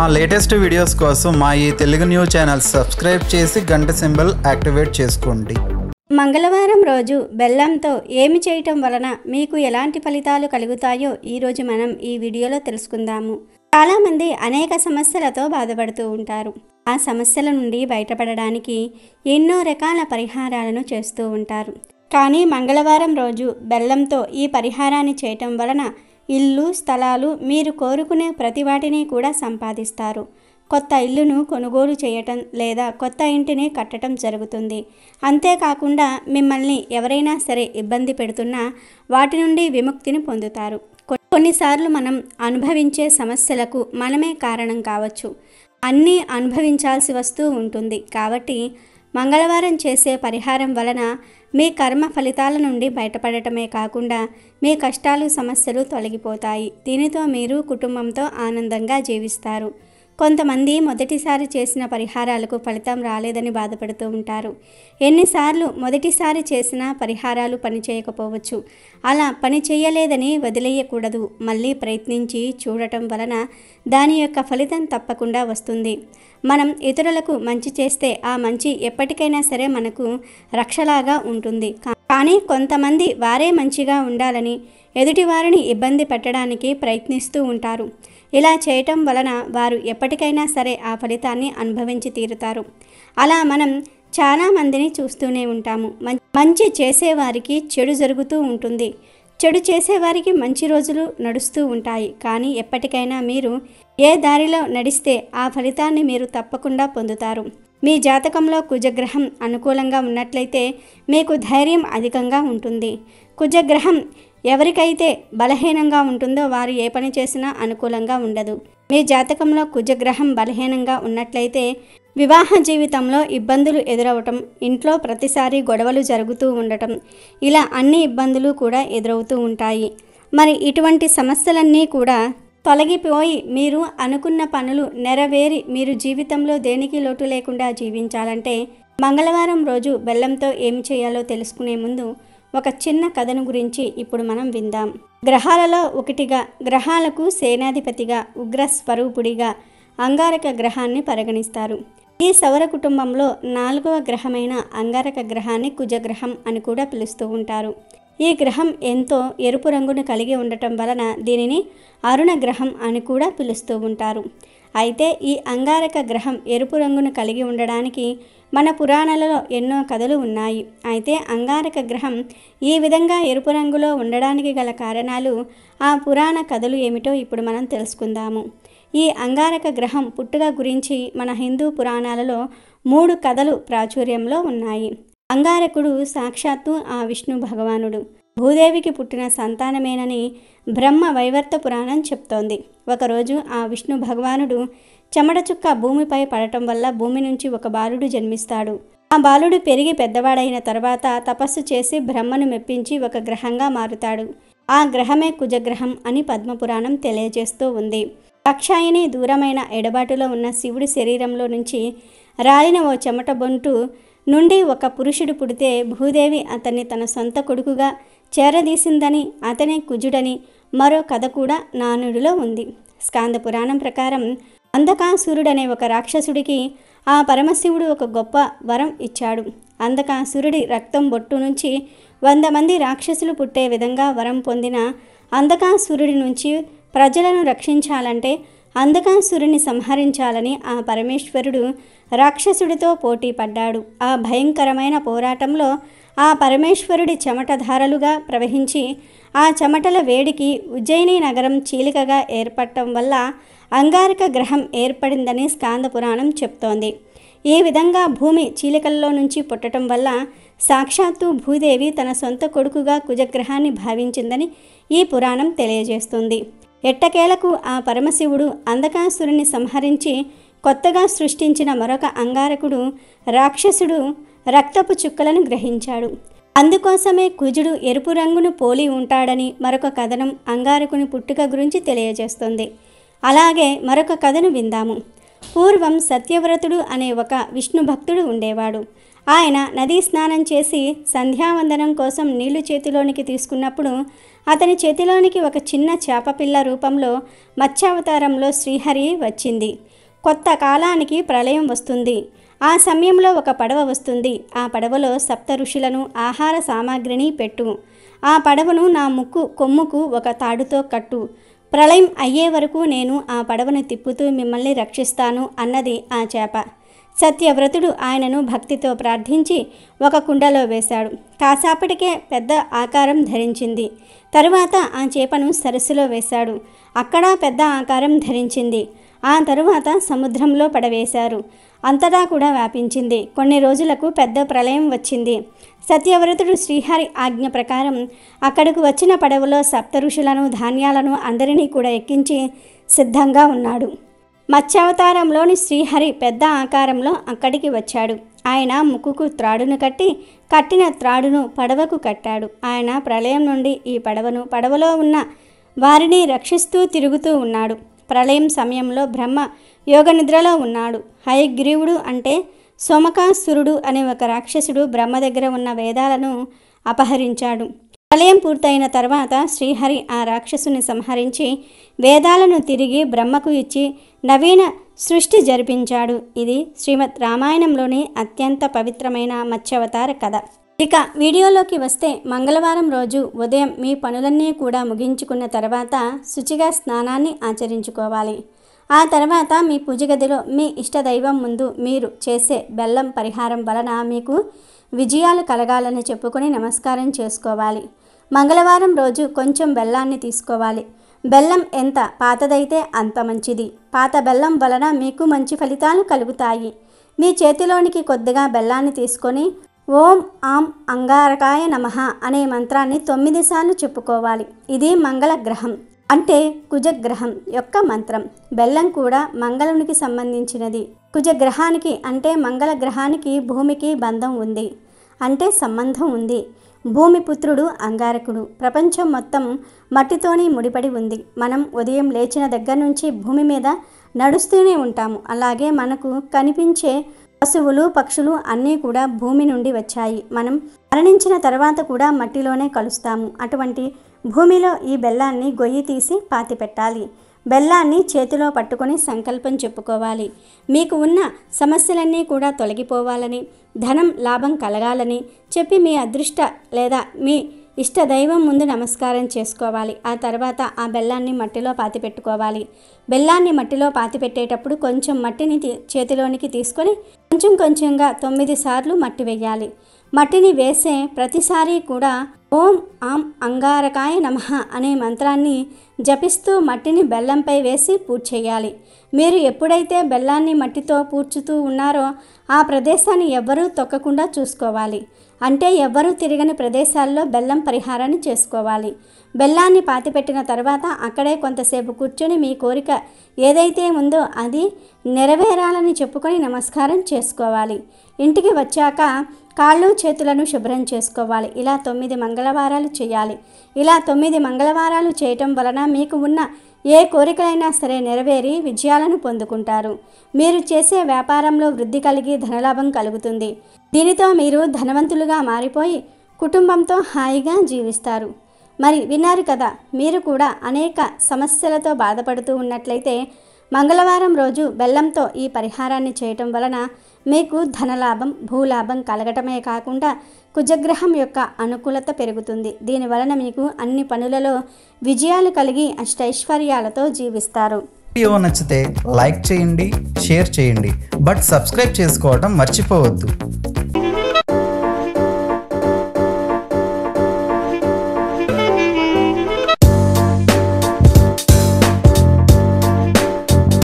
మా latest videos కోసం మా ఈ తెలుగు న్యూస్ ఛానల్ సబ్స్క్రైబ్ చేసి గంట సింబల్ యాక్టివేట్ చేసుకోండి మంగళవారం రోజు బెల్లంతో ఏమి చేయటం వలన మీకు ఎలాంటి ఫలితాలు కలుగుతాయో ఈరోజు మనం ఈ వీడియోలో తెలుసుకుందాము చాలామంది అనేక సమస్యలతో బాధపడుతూ ఉంటారు ఆ సమస్యల నుండి బయటపడడానికి ఎన్నో రకాల పరిహారాలను చేస్తూ ఉంటారు కానీ మంగళవారం రోజు బెల్లంతో ఈ పరిహారాన్ని చేయటం వలన ఇల్లు స్థలాలు మీరు కోరుకునే ప్రతి వాటిని కూడా సంపాదిస్తారు కొత్త ఇల్లును కొనుగోలు చేయటం లేదా కొత్త ఇంటిని కట్టడం జరుగుతుంది అంతేకాకుండా మిమ్మల్ని ఎవరైనా సరే ఇబ్బంది పెడుతున్నా వాటి నుండి విముక్తిని పొందుతారు కొన్నిసార్లు మనం అనుభవించే సమస్యలకు మనమే కారణం కావచ్చు అన్నీ అనుభవించాల్సి వస్తూ ఉంటుంది కాబట్టి మంగళవారం చేసే పరిహారం వలన మీ కర్మ ఫలితాల నుండి బయటపడటమే కాకుండా మీ కష్టాలు సమస్యలు తొలగిపోతాయి దీనితో మీరు కుటుంబంతో ఆనందంగా జీవిస్తారు కొంతమంది మొదటిసారి చేసిన పరిహారాలకు ఫలితం రాలేదని బాధపడుతూ ఉంటారు ఎన్నిసార్లు మొదటిసారి చేసిన పరిహారాలు పనిచేయకపోవచ్చు అలా పని చేయలేదని వదిలేయకూడదు మళ్ళీ ప్రయత్నించి చూడటం వలన దాని యొక్క ఫలితం తప్పకుండా వస్తుంది మనం ఇతరులకు మంచి చేస్తే ఆ మంచి ఎప్పటికైనా సరే మనకు రక్షలాగా ఉంటుంది కానీ కొంతమంది వారే మంచిగా ఉండాలని ఎదుటివారిని ఇబ్బంది పెట్టడానికి ప్రయత్నిస్తూ ఉంటారు ఇలా చేయటం వలన వారు ఎప్పటికైనా సరే ఆ ఫలితాన్ని అనుభవించి తీరుతారు అలా మనం చాలా మందిని చూస్తూనే ఉంటాము మంచి చేసేవారికి చెడు జరుగుతూ ఉంటుంది చెడు చేసేవారికి మంచి రోజులు నడుస్తూ ఉంటాయి కానీ ఎప్పటికైనా మీరు ఏ దారిలో నడిస్తే ఆ ఫలితాన్ని మీరు తప్పకుండా పొందుతారు మీ జాతకంలో కుజగ్రహం అనుకూలంగా ఉన్నట్లయితే మీకు ధైర్యం అధికంగా ఉంటుంది కుజగ్రహం ఎవరికైతే బలహీనంగా ఉంటుందో వారు ఏ పని చేసినా అనుకూలంగా ఉండదు మీ జాతకంలో కుజగ్రహం బలహీనంగా ఉన్నట్లయితే వివాహ జీవితంలో ఇబ్బందులు ఎదురవటం ఇంట్లో ప్రతిసారి గొడవలు జరుగుతూ ఉండటం ఇలా అన్ని ఇబ్బందులు కూడా ఎదురవుతూ ఉంటాయి మరి ఇటువంటి సమస్యలన్నీ కూడా తొలగిపోయి మీరు అనుకున్న పనులు నెరవేరి మీరు జీవితంలో దేనికి లోటు లేకుండా జీవించాలంటే మంగళవారం రోజు బెల్లంతో ఏమి చేయాలో తెలుసుకునే ముందు ఒక చిన్న కథను గురించి ఇప్పుడు మనం విందాం గ్రహాలలో ఒకటిగా గ్రహాలకు సేనాధిపతిగా ఉగ్ర స్వరూపుడిగా అంగారక గ్రహాన్ని పరిగణిస్తారు ఈ సౌర కుటుంబంలో నాలుగవ గ్రహమైన అంగారక గ్రహాన్ని కుజగ్రహం అని కూడా పిలుస్తూ ఉంటారు ఈ గ్రహం ఎంతో ఎరుపు రంగును కలిగి ఉండటం వలన దీనిని అరుణ గ్రహం అని కూడా పిలుస్తూ ఉంటారు అయితే ఈ అంగారక గ్రహం ఎరుపు రంగును కలిగి ఉండడానికి మన పురాణాలలో ఎన్నో కథలు ఉన్నాయి అయితే అంగారక గ్రహం ఈ విధంగా ఎరుపు రంగులో ఉండడానికి గల కారణాలు ఆ పురాణ కథలు ఏమిటో ఇప్పుడు మనం తెలుసుకుందాము ఈ అంగారక గ్రహం పుట్టుక గురించి మన హిందూ పురాణాలలో మూడు కథలు ప్రాచుర్యంలో ఉన్నాయి అంగారకుడు సాక్షాత్తు ఆ విష్ణు భగవానుడు భూదేవికి పుట్టిన సంతానమేనని బ్రహ్మ వైవర్త పురాణం చెప్తోంది ఒకరోజు ఆ విష్ణు భగవానుడు చెమట చుక్క భూమిపై పడటం వల్ల భూమి నుంచి ఒక బాలుడు జన్మిస్తాడు ఆ బాలుడు పెరిగి పెద్దవాడైన తర్వాత తపస్సు చేసి బ్రహ్మను మెప్పించి ఒక గ్రహంగా మారుతాడు ఆ గ్రహమే కుజగ్రహం అని పద్మపురాణం తెలియజేస్తూ ఉంది కక్షాయిని దూరమైన ఎడబాటులో ఉన్న శివుడి శరీరంలో నుంచి రాలిన ఓ చెమట బొంటు నుండి ఒక పురుషుడు పుడితే భూదేవి అతన్ని తన సొంత కొడుకుగా చేరదీసిందని అతనే కుజుడని మరో కథ కూడా నానుడిలో ఉంది స్కాంద పురాణం ప్రకారం అంధకాసురుడనే ఒక రాక్షసుడికి ఆ పరమశివుడు ఒక గొప్ప వరం ఇచ్చాడు అంధకాసురుడి రక్తం బొట్టు నుంచి వంద మంది రాక్షసులు పుట్టే విధంగా వరం పొందిన అంధకాసురుడి నుంచి ప్రజలను రక్షించాలంటే అంధకాసురుని సంహరించాలని ఆ పరమేశ్వరుడు రాక్షసుడితో పోటీ పడ్డాడు ఆ భయంకరమైన పోరాటంలో ఆ పరమేశ్వరుడి చెమటధారలుగా ప్రవహించి ఆ చెమటల వేడికి ఉజ్జయిని నగరం చీలికగా ఏర్పడటం వల్ల అంగారక గ్రహం ఏర్పడిందని స్కాంద పురాణం చెప్తోంది ఈ విధంగా భూమి చీలికల్లో నుంచి పుట్టడం వల్ల సాక్షాత్తు భూదేవి తన సొంత కొడుకుగా కుజగ్రహాన్ని భావించిందని ఈ పురాణం తెలియజేస్తుంది ఎట్టకేలకు ఆ పరమశివుడు అంధకాసురుని సంహరించి కొత్తగా సృష్టించిన మరొక అంగారకుడు రాక్షసుడు రక్తపు చుక్కలను గ్రహించాడు అందుకోసమే కుజుడు ఎరుపు రంగును పోలి ఉంటాడని మరొక కథనం అంగారకుని పుట్టుక గురించి తెలియజేస్తుంది అలాగే మరొక కథను విందాము పూర్వం సత్యవ్రతుడు అనే ఒక విష్ణు భక్తుడు ఉండేవాడు ఆయన నదీ స్నానం చేసి సంధ్యావందనం కోసం నీళ్లు చేతిలోనికి తీసుకున్నప్పుడు అతని చేతిలోనికి ఒక చిన్న చేపపిల్ల రూపంలో మత్స్యావతారంలో శ్రీహరి వచ్చింది కొత్త కాలానికి ప్రళయం వస్తుంది ఆ సమయంలో ఒక పడవ వస్తుంది ఆ పడవలో సప్త ఋషులను ఆహార సామాగ్రిని పెట్టు ఆ పడవను నా ముక్కు కొమ్ముకు ఒక తాడుతో కట్టు ప్రళయం అయ్యే వరకు నేను ఆ పడవను తిప్పుతూ మిమ్మల్ని రక్షిస్తాను అన్నది ఆ చేప సత్యవ్రతుడు ఆయనను భక్తితో ప్రార్థించి ఒక కుండలో వేశాడు కాసేపటికే పెద్ద ఆకారం ధరించింది తరువాత ఆ చేపను సరస్సులో వేశాడు అక్కడ పెద్ద ఆకారం ధరించింది ఆ తరువాత సముద్రంలో పడవేశారు అంతటా కూడా వ్యాపించింది కొన్ని రోజులకు పెద్ద ప్రళయం వచ్చింది సత్యవ్రతుడు శ్రీహరి ఆజ్ఞ ప్రకారం అక్కడకు వచ్చిన పడవలో సప్త ఋషులను ధాన్యాలను అందరినీ కూడా ఎక్కించి సిద్ధంగా ఉన్నాడు మత్స్యావతారంలోని శ్రీహరి పెద్ద ఆకారంలో అక్కడికి వచ్చాడు ఆయన ముక్కుకు త్రాడును కట్టి కట్టిన త్రాడును పడవకు కట్టాడు ఆయన ప్రళయం నుండి ఈ పడవను పడవలో ఉన్న వారిని రక్షిస్తూ తిరుగుతూ ఉన్నాడు ప్రళయం సమయంలో బ్రహ్మ యోగ నిద్రలో ఉన్నాడు హయగ్రీవుడు అంటే సోమకాసురుడు అనే ఒక రాక్షసుడు బ్రహ్మ దగ్గర ఉన్న వేదాలను అపహరించాడు ప్రళయం పూర్తయిన తర్వాత శ్రీహరి ఆ రాక్షసుని సంహరించి వేదాలను తిరిగి బ్రహ్మకు ఇచ్చి నవీన సృష్టి జరిపించాడు ఇది శ్రీమద్ రామాయణంలోని అత్యంత పవిత్రమైన మత్స్యవతార కథ ఇక వీడియోలోకి వస్తే మంగళవారం రోజు ఉదయం మీ పనులన్నీ కూడా ముగించుకున్న తర్వాత శుచిగా స్నానాన్ని ఆచరించుకోవాలి ఆ తర్వాత మీ పూజ గదిలో మీ ఇష్టదైవం ముందు మీరు చేసే బెల్లం పరిహారం వలన మీకు విజయాలు కలగాలని చెప్పుకొని నమస్కారం చేసుకోవాలి మంగళవారం రోజు కొంచెం బెల్లాన్ని తీసుకోవాలి బెల్లం ఎంత పాతదైతే అంత మంచిది పాత బెల్లం వలన మీకు మంచి ఫలితాలు కలుగుతాయి మీ చేతిలోనికి కొద్దిగా బెల్లాన్ని తీసుకొని ఓం ఆం అంగారకాయ నమ అనే మంత్రాన్ని తొమ్మిది సార్లు చెప్పుకోవాలి ఇది మంగళ గ్రహం అంటే కుజగ్రహం యొక్క మంత్రం బెల్లం కూడా మంగళునికి సంబంధించినది కుజగ్రహానికి అంటే మంగళ గ్రహానికి భూమికి బంధం ఉంది అంటే సంబంధం ఉంది భూమి పుత్రుడు అంగారకుడు ప్రపంచం మొత్తం మట్టితోనే ముడిపడి ఉంది మనం ఉదయం లేచిన దగ్గర నుంచి భూమి మీద నడుస్తూనే ఉంటాము అలాగే మనకు కనిపించే పశువులు పక్షులు అన్నీ కూడా భూమి నుండి వచ్చాయి మనం మరణించిన తర్వాత కూడా మట్టిలోనే కలుస్తాము అటువంటి భూమిలో ఈ బెల్లాన్ని గొయ్యి తీసి పాతి పెట్టాలి బెల్లాన్ని చేతిలో పట్టుకొని సంకల్పం చెప్పుకోవాలి మీకు ఉన్న సమస్యలన్నీ కూడా తొలగిపోవాలని ధనం లాభం కలగాలని చెప్పి మీ అదృష్ట లేదా మీ ఇష్టదైవం ముందు నమస్కారం చేసుకోవాలి ఆ తర్వాత ఆ బెల్లాన్ని మట్టిలో పాతి పెట్టుకోవాలి బెల్లాన్ని మట్టిలో పాతి పెట్టేటప్పుడు కొంచెం మట్టిని చేతిలోనికి తీసుకొని కొంచెం కొంచెంగా తొమ్మిది సార్లు మట్టి వేయాలి మట్టిని వేసే ప్రతిసారి కూడా ఓం ఆం అంగారకాయ నమ అనే మంత్రాన్ని జపిస్తూ మట్టిని బెల్లంపై వేసి చేయాలి మీరు ఎప్పుడైతే బెల్లాన్ని మట్టితో పూడ్చుతూ ఉన్నారో ఆ ప్రదేశాన్ని ఎవ్వరూ తొక్కకుండా చూసుకోవాలి అంటే ఎవ్వరూ తిరగని ప్రదేశాల్లో బెల్లం పరిహారాన్ని చేసుకోవాలి బెల్లాన్ని పాతిపెట్టిన తర్వాత అక్కడే కొంతసేపు కూర్చొని మీ కోరిక ఏదైతే ఉందో అది నెరవేరాలని చెప్పుకొని నమస్కారం చేసుకోవాలి ఇంటికి వచ్చాక కాళ్ళు చేతులను శుభ్రం చేసుకోవాలి ఇలా తొమ్మిది మంగళవారాలు చేయాలి ఇలా తొమ్మిది మంగళవారాలు చేయటం వలన మీకు ఉన్న ఏ కోరికలైనా సరే నెరవేరి విజయాలను పొందుకుంటారు మీరు చేసే వ్యాపారంలో వృద్ధి కలిగి ధనలాభం కలుగుతుంది దీనితో మీరు ధనవంతులుగా మారిపోయి కుటుంబంతో హాయిగా జీవిస్తారు మరి విన్నారు కదా మీరు కూడా అనేక సమస్యలతో బాధపడుతూ ఉన్నట్లయితే మంగళవారం రోజు బెల్లంతో ఈ పరిహారాన్ని చేయటం వలన మీకు ధనలాభం భూలాభం కలగటమే కాకుండా కుజగ్రహం యొక్క అనుకూలత పెరుగుతుంది దీని వలన మీకు అన్ని పనులలో విజయాలు కలిగి అష్టైశ్వర్యాలతో జీవిస్తారు వీడియో నచ్చితే లైక్ చేయండి షేర్ చేయండి బట్ సబ్స్క్రైబ్ చేసుకోవడం మర్చిపోవద్దు